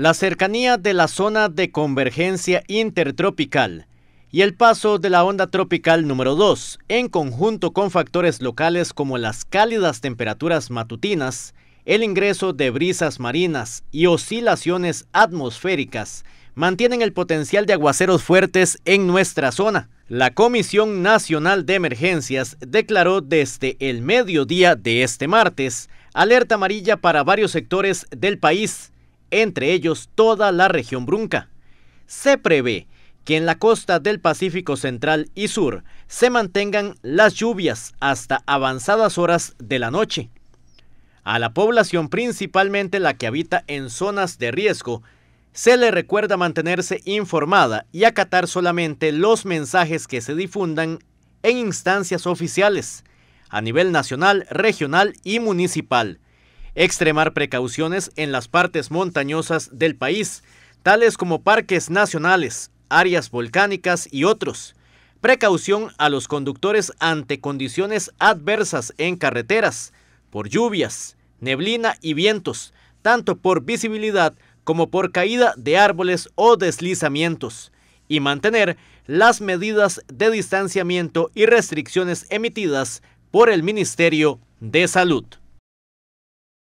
La cercanía de la zona de convergencia intertropical y el paso de la onda tropical número 2, en conjunto con factores locales como las cálidas temperaturas matutinas, el ingreso de brisas marinas y oscilaciones atmosféricas, mantienen el potencial de aguaceros fuertes en nuestra zona. La Comisión Nacional de Emergencias declaró desde el mediodía de este martes alerta amarilla para varios sectores del país entre ellos toda la región brunca. Se prevé que en la costa del Pacífico Central y Sur se mantengan las lluvias hasta avanzadas horas de la noche. A la población, principalmente la que habita en zonas de riesgo, se le recuerda mantenerse informada y acatar solamente los mensajes que se difundan en instancias oficiales, a nivel nacional, regional y municipal extremar precauciones en las partes montañosas del país, tales como parques nacionales, áreas volcánicas y otros. Precaución a los conductores ante condiciones adversas en carreteras, por lluvias, neblina y vientos, tanto por visibilidad como por caída de árboles o deslizamientos, y mantener las medidas de distanciamiento y restricciones emitidas por el Ministerio de Salud.